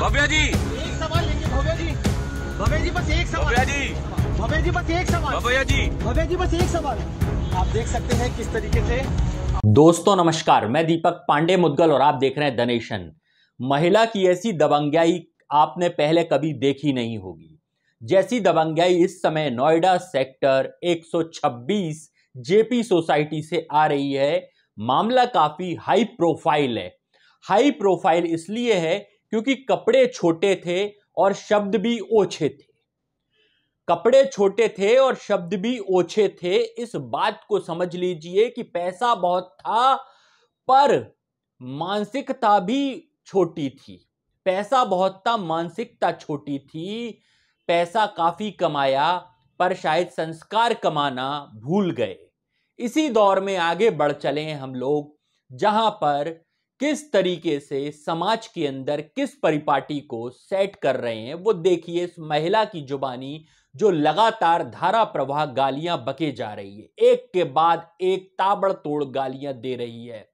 भव्या जी एक सवाल लेंगे भव्या जी भव्य जी बस एक सवाल भव्या जी भव्य जी बस एक सवाल भव्या जी भव्या जी बस एक सवाल आप देख सकते हैं किस तरीके से दोस्तों नमस्कार मैं दीपक पांडे मुद्गल और आप देख रहे हैं दनेशन महिला की ऐसी दबंग्याई आपने पहले कभी देखी नहीं होगी जैसी दबंग्याई इस समय नोएडा सेक्टर 126 जेपी सोसाइटी से आ रही है मामला काफी हाई प्रोफाइल है हाई प्रोफाइल इसलिए है क्योंकि कपड़े छोटे थे और शब्द भी ओछे थे कपड़े छोटे थे और शब्द भी ओछे थे इस बात को समझ लीजिए कि पैसा बहुत था पर मानसिकता भी छोटी थी पैसा बहुत था मानसिकता छोटी थी पैसा काफी कमाया पर शायद संस्कार कमाना भूल गए इसी दौर में आगे बढ़ चले हम लोग जहां पर किस तरीके से समाज के अंदर किस परिपाटी को सेट कर रहे हैं वो देखिए इस महिला की जुबानी जो लगातार धारा प्रवाह गालियां बके जा रही है एक के बाद एक ताबड़तोड़ गालियां दे रही है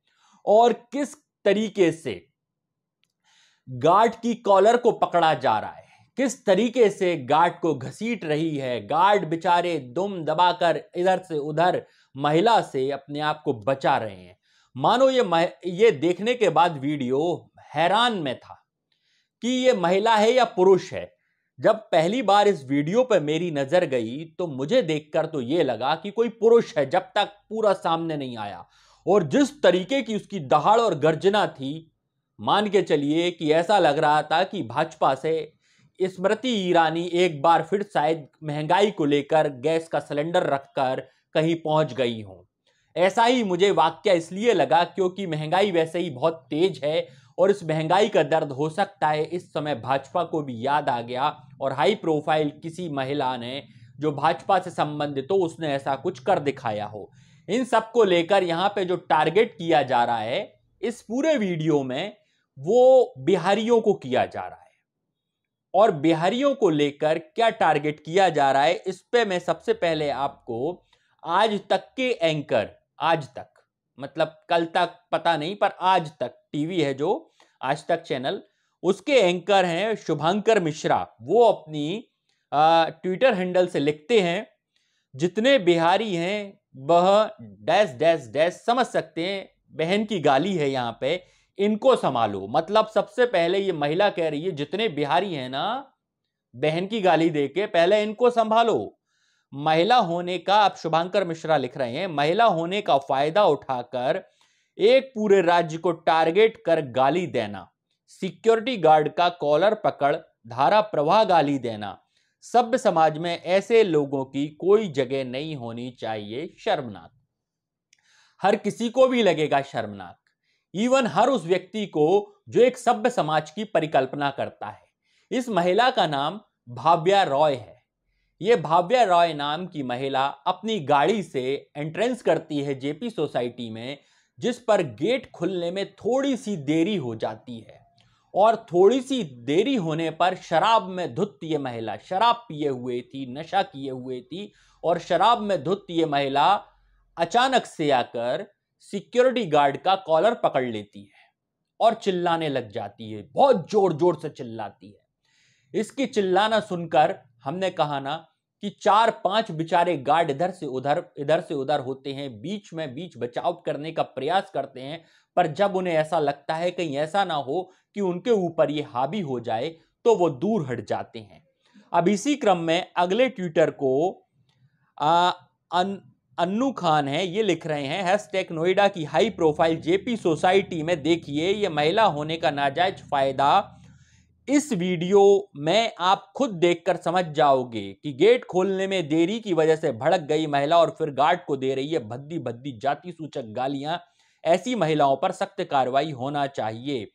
और किस तरीके से गार्ड की कॉलर को पकड़ा जा रहा है किस तरीके से गार्ड को घसीट रही है गार्ड बेचारे दुम दबाकर इधर से उधर महिला से अपने आप को बचा रहे हैं मानो ये मह, ये देखने के बाद वीडियो हैरान में था कि ये महिला है या पुरुष है जब पहली बार इस वीडियो पर मेरी नज़र गई तो मुझे देखकर तो ये लगा कि कोई पुरुष है जब तक पूरा सामने नहीं आया और जिस तरीके की उसकी दहाड़ और गर्जना थी मान के चलिए कि ऐसा लग रहा था कि भाजपा से स्मृति ईरानी एक बार फिर शायद महंगाई को लेकर गैस का सिलेंडर रखकर कहीं पहुंच गई हों ऐसा ही मुझे वाक्य इसलिए लगा क्योंकि महंगाई वैसे ही बहुत तेज है और इस महंगाई का दर्द हो सकता है इस समय भाजपा को भी याद आ गया और हाई प्रोफाइल किसी महिला ने जो भाजपा से संबंधित हो उसने ऐसा कुछ कर दिखाया हो इन सब को लेकर यहाँ पे जो टारगेट किया जा रहा है इस पूरे वीडियो में वो बिहारियों को किया जा रहा है और बिहारियों को लेकर क्या टारगेट किया जा रहा है इस पर मैं सबसे पहले आपको आज तक के एंकर आज तक मतलब कल तक पता नहीं पर आज तक टीवी है जो आज तक चैनल उसके एंकर हैं शुभंकर मिश्रा वो अपनी ट्विटर हैंडल से लिखते हैं जितने बिहारी हैं वह डैश डैश डैश समझ सकते हैं बहन की गाली है यहाँ पे इनको संभालो मतलब सबसे पहले ये महिला कह रही है जितने बिहारी हैं ना बहन की गाली देके पहले इनको संभालो महिला होने का आप शुभांकर मिश्रा लिख रहे हैं महिला होने का फायदा उठाकर एक पूरे राज्य को टारगेट कर गाली देना सिक्योरिटी गार्ड का कॉलर पकड़ धारा प्रवाह गाली देना सभ्य समाज में ऐसे लोगों की कोई जगह नहीं होनी चाहिए शर्मनाक हर किसी को भी लगेगा शर्मनाक इवन हर उस व्यक्ति को जो एक सभ्य समाज की परिकल्पना करता है इस महिला का नाम भाव्या रॉय है ये भाव्या रॉय नाम की महिला अपनी गाड़ी से एंट्रेंस करती है जेपी सोसाइटी में जिस पर गेट खुलने में थोड़ी सी देरी हो जाती है और थोड़ी सी देरी होने पर शराब में धुत ये महिला शराब पिए हुए थी नशा किए हुए थी और शराब में धुत ये महिला अचानक से आकर सिक्योरिटी गार्ड का कॉलर पकड़ लेती है और चिल्लाने लग जाती है बहुत जोर जोर से चिल्लाती है इसकी चिल्लाना सुनकर हमने कहा ना कि चार पांच बेचारे गार्ड इधर से उधर इधर से उधर होते हैं बीच में बीच बचाव करने का प्रयास करते हैं पर जब उन्हें ऐसा लगता है कहीं ऐसा ना हो कि उनके ऊपर ये हावी हो जाए तो वो दूर हट जाते हैं अब इसी क्रम में अगले ट्विटर को आ, अन, अन्नू खान है ये लिख रहे हैं हैशटैग नोएडा की हाई प्रोफाइल जेपी सोसाइटी में देखिए ये महिला होने का नाजायज फायदा इस वीडियो में आप खुद देखकर समझ जाओगे कि गेट खोलने में देरी की वजह से भड़क गई महिला और फिर गार्ड को दे रही है भद्दी भद्दी जाति सूचक गालियां ऐसी महिलाओं पर सख्त कार्रवाई होना चाहिए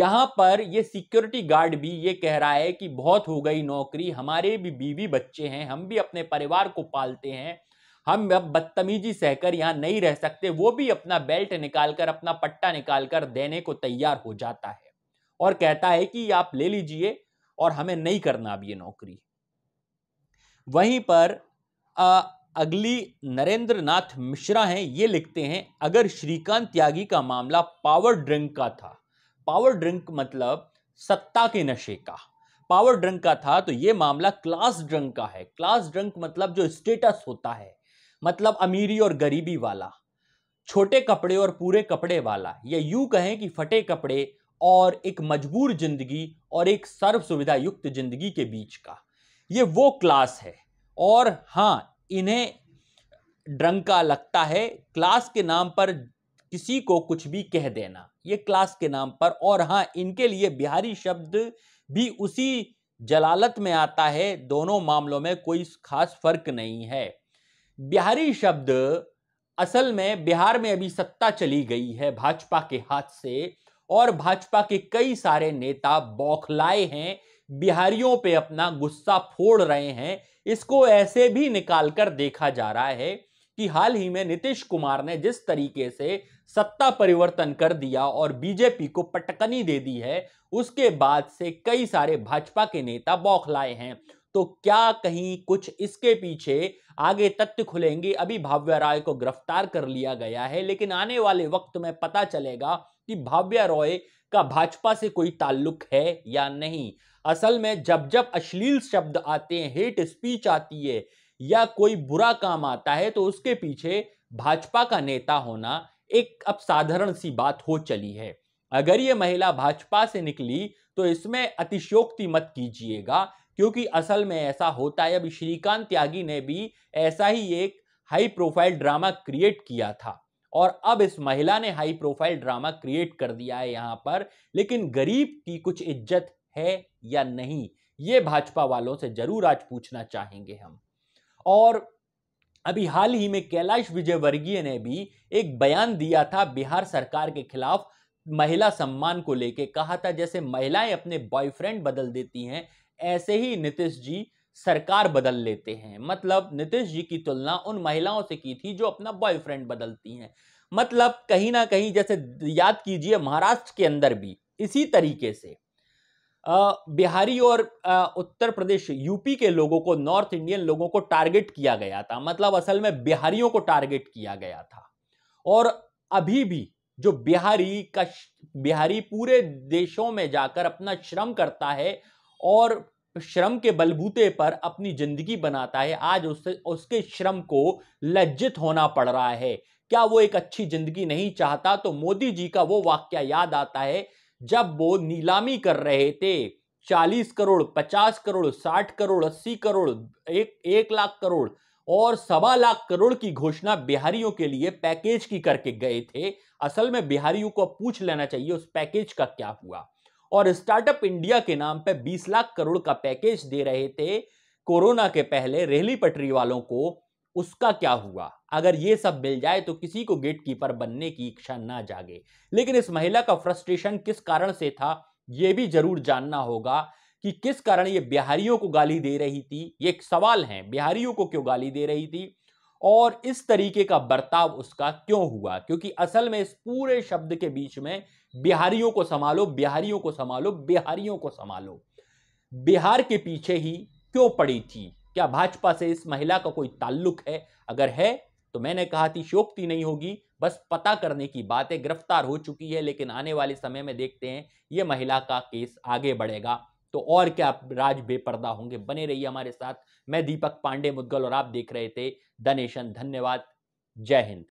यहाँ पर ये सिक्योरिटी गार्ड भी ये कह रहा है कि बहुत हो गई नौकरी हमारे भी बीवी बच्चे हैं हम भी अपने परिवार को पालते हैं हम अब बदतमीजी सहकर यहाँ नहीं रह सकते वो भी अपना बेल्ट निकालकर अपना पट्टा निकालकर देने को तैयार हो जाता है और कहता है कि आप ले लीजिए और हमें नहीं करना अब ये नौकरी वहीं पर आ, अगली नरेंद्र नाथ मिश्रा हैं ये लिखते हैं अगर श्रीकांत त्यागी का मामला पावर ड्रिंक का था पावर ड्रिंक मतलब सत्ता के नशे का पावर ड्रंक का था तो ये मामला क्लास ड्रंक का है क्लास ड्रंक मतलब जो स्टेटस होता है मतलब अमीरी और गरीबी वाला छोटे कपड़े और पूरे कपड़े वाला या यूं कहें कि फटे कपड़े और एक मजबूर जिंदगी और एक सर्व सुविधा युक्त जिंदगी के बीच का ये वो क्लास है और हाँ इन्हें ड्रंका लगता है क्लास के नाम पर किसी को कुछ भी कह देना ये क्लास के नाम पर और हाँ इनके लिए बिहारी शब्द भी उसी जलालत में आता है दोनों मामलों में कोई खास फर्क नहीं है बिहारी शब्द असल में बिहार में अभी सत्ता चली गई है भाजपा के हाथ से और भाजपा के कई सारे नेता बौखलाए हैं बिहारियों पे अपना गुस्सा फोड़ रहे हैं इसको ऐसे भी निकाल कर देखा जा रहा है कि हाल ही में नीतीश कुमार ने जिस तरीके से सत्ता परिवर्तन कर दिया और बीजेपी को पटकनी दे दी है उसके बाद से कई सारे भाजपा के नेता बौखलाए हैं तो क्या कहीं कुछ इसके पीछे आगे तथ्य खुलेंगे अभी भाव्या रॉय को गिरफ्तार कर लिया गया है लेकिन आने वाले वक्त में पता चलेगा कि भाव्या रॉय का भाजपा से कोई ताल्लुक है या नहीं असल में जब जब अश्लील शब्द आते हैं हेट स्पीच आती है या कोई बुरा काम आता है तो उसके पीछे भाजपा का नेता होना एक अब साधारण सी बात हो चली है अगर ये महिला भाजपा से निकली तो इसमें अतिशोक्ति मत कीजिएगा क्योंकि असल में ऐसा होता है अभी श्रीकांत त्यागी ने भी ऐसा ही एक हाई प्रोफाइल ड्रामा क्रिएट किया था और अब इस महिला ने हाई प्रोफाइल ड्रामा क्रिएट कर दिया है यहाँ पर लेकिन गरीब की कुछ इज्जत है या नहीं ये भाजपा वालों से जरूर आज पूछना चाहेंगे हम और अभी हाल ही में कैलाश विजयवर्गीय ने भी एक बयान दिया था बिहार सरकार के खिलाफ महिला सम्मान को लेके कहा था जैसे महिलाएं अपने बॉयफ्रेंड बदल देती हैं ऐसे ही नीतीश जी सरकार बदल लेते हैं मतलब नीतीश जी की तुलना उन महिलाओं से की थी जो अपना बॉयफ्रेंड बदलती हैं मतलब कहीं ना कहीं जैसे याद कीजिए महाराष्ट्र के अंदर भी इसी तरीके से बिहारी और उत्तर प्रदेश यूपी के लोगों को नॉर्थ इंडियन लोगों को टारगेट किया गया था मतलब असल में बिहारियों को टारगेट किया गया था और अभी भी जो बिहारी का बिहारी पूरे देशों में जाकर अपना श्रम करता है और श्रम के बलबूते पर अपनी जिंदगी बनाता है आज उससे उसके श्रम को लज्जित होना पड़ रहा है क्या वो एक अच्छी जिंदगी नहीं चाहता तो मोदी जी का वो वाक्य याद आता है जब वो नीलामी कर रहे थे चालीस करोड़ पचास करोड़ साठ करोड़ अस्सी करोड़ एक एक लाख करोड़ और सवा लाख करोड़ की घोषणा बिहारियों के लिए पैकेज की करके गए थे असल में बिहारियों को पूछ लेना चाहिए उस पैकेज का क्या हुआ और स्टार्टअप इंडिया के नाम पर 20 लाख करोड़ का पैकेज दे रहे थे कोरोना के पहले रेहली पटरी वालों को उसका क्या हुआ अगर ये सब मिल जाए तो किसी को गेट कीपर बनने की इच्छा ना जागे लेकिन इस महिला का फ्रस्ट्रेशन किस कारण से था ये भी जरूर जानना होगा कि किस कारण ये बिहारियों को गाली दे रही थी ये एक सवाल है बिहारियों को क्यों गाली दे रही थी और इस तरीके का बर्ताव उसका क्यों हुआ क्योंकि असल में इस पूरे शब्द के बीच में बिहारियों को संभालो बिहारियों को संभालो बिहारियों को संभालो बिहार के पीछे ही क्यों पड़ी थी क्या भाजपा से इस महिला का कोई ताल्लुक है अगर है तो मैंने कहा थी शोकती नहीं होगी बस पता करने की बात है गिरफ्तार हो चुकी है लेकिन आने वाले समय में देखते हैं ये महिला का केस आगे बढ़ेगा तो और क्या राज बेपर्दा होंगे बने रहिए हमारे साथ मैं दीपक पांडे मुद्गल और आप देख रहे थे द नेशन धन्यवाद जय हिंद